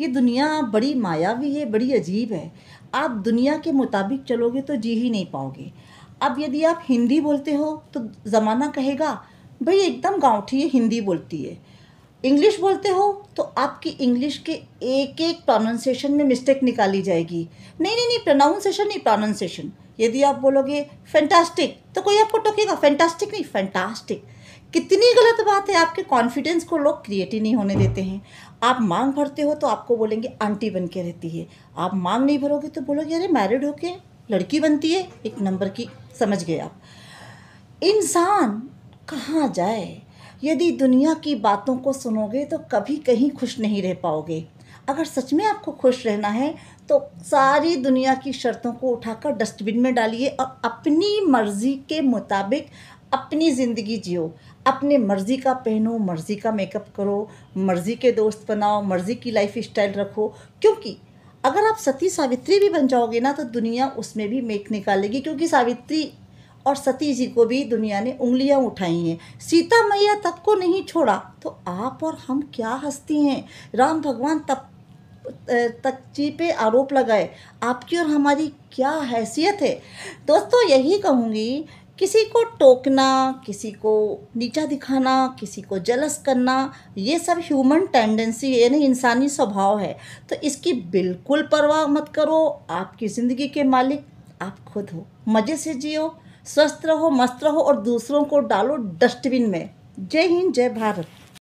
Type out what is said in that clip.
ये दुनिया बड़ी मायावी है बड़ी अजीब है आप दुनिया के मुताबिक चलोगे तो जी ही नहीं पाओगे अब यदि आप हिंदी बोलते हो तो ज़माना कहेगा भाई एकदम गाँठी हिंदी बोलती है इंग्लिश बोलते हो तो आपकी इंग्लिश के एक एक प्रोनाउंसिएशन में मिस्टेक निकाली जाएगी नहीं नहीं नहीं प्रोनाउंसिएशन नहीं प्रोनाउंसिएशन यदि आप बोलोगे फैंटास्टिक तो कोई आपको टोकेगा फैंटास्टिक नहीं फैंटास्टिक कितनी गलत बात है आपके कॉन्फिडेंस को लोग क्रिएट ही नहीं होने देते हैं आप मांग भरते हो तो आपको बोलेंगे आंटी बन के रहती है आप मांग नहीं भरोगे तो बोलोगे अरे मैरिड होके लड़की बनती है एक नंबर की समझ गए आप इंसान कहाँ जाए यदि दुनिया की बातों को सुनोगे तो कभी कहीं खुश नहीं रह पाओगे अगर सच में आपको खुश रहना है तो सारी दुनिया की शर्तों को उठाकर डस्टबिन में डालिए और अपनी मर्ज़ी के मुताबिक अपनी ज़िंदगी जियो अपने मर्ज़ी का पहनो मर्ज़ी का मेकअप करो मर्ज़ी के दोस्त बनाओ मर्ज़ी की लाइफ स्टाइल रखो क्योंकि अगर आप सती सावित्री भी बन जाओगे ना तो दुनिया उसमें भी मेक निकालेगी क्योंकि सावित्री और सती जी को भी दुनिया ने उंगलियां उठाई हैं सीता मैया तक को नहीं छोड़ा तो आप और हम क्या हस्ती हैं राम भगवान तब तक जी पे आरोप लगाए आपकी और हमारी क्या हैसियत है दोस्तों यही कहूँगी किसी को टोकना किसी को नीचा दिखाना किसी को जलस करना ये सब ह्यूमन टेंडेंसी यानी इंसानी स्वभाव है तो इसकी बिल्कुल परवाह मत करो आपकी ज़िंदगी के मालिक आप खुद हो मज़े से जियो स्वस्थ रहो मस्त रहो और दूसरों को डालो डस्टबिन में जय हिंद जय भारत